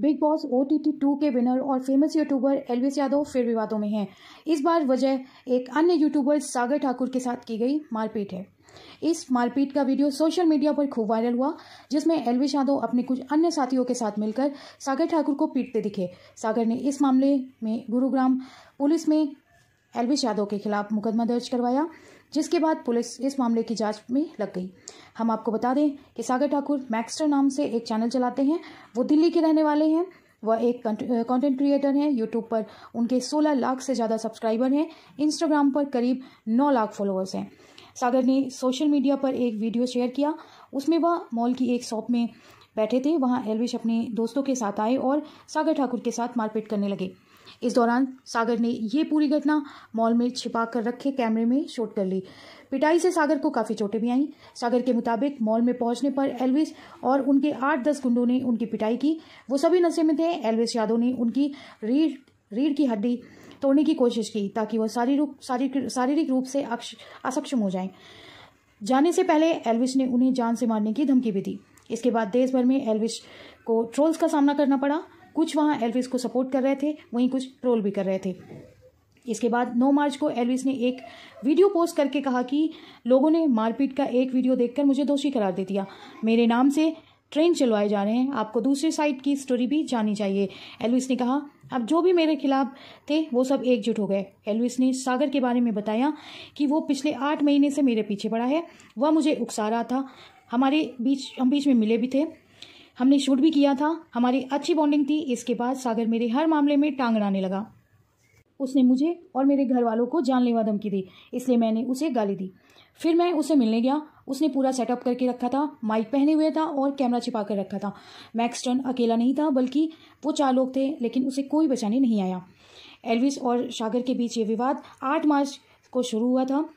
big Boss O T T two के winner और famous YouTuber Elvish Yadav फिर विवादों में हैं इस बार वजह एक अन्य यूट्यूबर सागर ठाकुर के साथ की गई मारपीट है इस मारपीट का वीडियो सोशल मीडिया पर खूब वायरल हुआ जिसमें एलविस यादव अपने कुछ अन्य साथियों के साथ मिलकर सागर ठाकुर को पीटते दिखे सागर ने इस मामले में गुरुग्राम पुलिस में एलविश यादव के खिलाफ मुकदमा दर्ज करवाया जिसके बाद पुलिस इस मामले की जांच में लग गई हम आपको बता दें कि सागर ठाकुर मैक्स्टर नाम से एक चैनल चलाते हैं वो दिल्ली के रहने वाले हैं वह एक कंटेंट क्रिएटर हैं यूट्यूब पर उनके 16 लाख से ज़्यादा सब्सक्राइबर हैं इंस्टाग्राम पर करीब 9 लाख फॉलोअर्स हैं सागर ने सोशल मीडिया पर एक वीडियो शेयर किया उसमें वह मॉल की एक शॉप में बैठे थे वहाँ एलविश अपने दोस्तों के साथ आए और सागर ठाकुर के साथ मारपीट करने लगे इस दौरान सागर ने ये पूरी घटना मॉल में छिपा कर रखे कैमरे में शूट कर ली पिटाई से सागर को काफ़ी चोटें भी आईं सागर के मुताबिक मॉल में पहुंचने पर एलविस और उनके आठ दस गुंडों ने उनकी पिटाई की वो सभी नशे में थे एलविस यादव ने उनकी रीढ़ रीढ़ की हड्डी तोड़ने की कोशिश की ताकि वह शारीरिक शारीरिक रूप से असक्षम हो जाएं जाने से पहले एलविस ने उन्हें जान से मारने की धमकी भी दी इसके बाद देश भर में एलविश को ट्रोल्स का सामना करना पड़ा कुछ वहाँ एल्विस को सपोर्ट कर रहे थे वहीं कुछ ट्रोल भी कर रहे थे इसके बाद 9 मार्च को एल्विस ने एक वीडियो पोस्ट करके कहा कि लोगों ने मारपीट का एक वीडियो देखकर मुझे दोषी करार दे दिया मेरे नाम से ट्रेन चलवाए जा रहे हैं आपको दूसरी साइड की स्टोरी भी जाननी चाहिए एलविस ने कहा अब जो भी मेरे खिलाफ थे वो सब एकजुट हो गए एलविस ने सागर के बारे में बताया कि वो पिछले आठ महीने से मेरे पीछे पड़ा है वह मुझे उकसा रहा था हमारे बीच हम बीच में मिले भी थे हमने शूट भी किया था हमारी अच्छी बॉन्डिंग थी इसके बाद सागर मेरे हर मामले में टांग अड़ाने लगा उसने मुझे और मेरे घर वालों को जानलेवा धमकी दी इसलिए मैंने उसे गाली दी फिर मैं उसे मिलने गया उसने पूरा सेटअप करके रखा था माइक पहने हुए था और कैमरा छिपा कर रखा था मैक्सटन अकेला नहीं था बल्कि वो चार लोग थे लेकिन उसे कोई बचाने नहीं आया एलविस और सागर के बीच ये विवाद आठ मार्च को शुरू हुआ था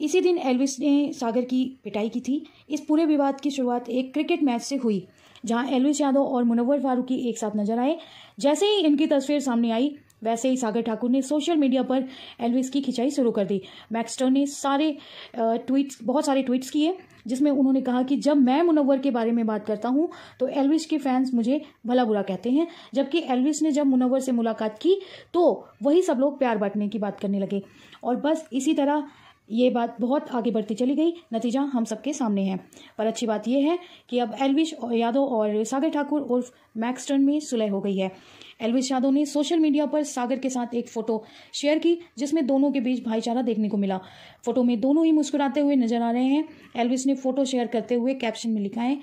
इसी दिन एल्विस ने सागर की पिटाई की थी इस पूरे विवाद की शुरुआत एक क्रिकेट मैच से हुई जहां एल्विस यादव और मुनव्वर फारूकी एक साथ नजर आए जैसे ही इनकी तस्वीर सामने आई वैसे ही सागर ठाकुर ने सोशल मीडिया पर एल्विस की खिंचाई शुरू कर दी मैक्सटर ने सारे ट्वीट्स बहुत सारे ट्वीट्स किए जिसमें उन्होंने कहा कि जब मैं मुनव्वर के बारे में बात करता हूँ तो एल्विस के फैंस मुझे भला बुरा कहते हैं जबकि एल्विस ने जब मुनव्वर से मुलाकात की तो वही सब लोग प्यार बांटने की बात करने लगे और बस इसी तरह ये बात बहुत आगे बढ़ती चली गई नतीजा हम सबके सामने है पर अच्छी बात यह है कि अब एलविश यादव और सागर ठाकुर उर्फ मैक्सटर्न में सुलह हो गई है एलविश यादव ने सोशल मीडिया पर सागर के साथ एक फ़ोटो शेयर की जिसमें दोनों के बीच भाईचारा देखने को मिला फ़ोटो में दोनों ही मुस्कुराते हुए नजर आ रहे हैं एलविश ने फ़ोटो शेयर करते हुए कैप्शन में लिखा है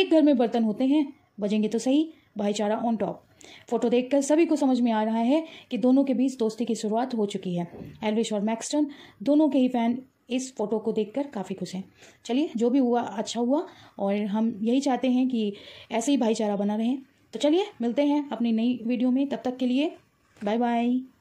एक घर में बर्तन होते हैं बजेंगे तो सही भाईचारा ऑन टॉप फोटो देखकर सभी को समझ में आ रहा है कि दोनों के बीच दोस्ती की शुरुआत हो चुकी है एलविश और मैक्सटन दोनों के ही फैन इस फोटो को देखकर काफ़ी खुश हैं चलिए जो भी हुआ अच्छा हुआ और हम यही चाहते हैं कि ऐसे ही भाईचारा बना रहें तो चलिए मिलते हैं अपनी नई वीडियो में तब तक के लिए बाय बाय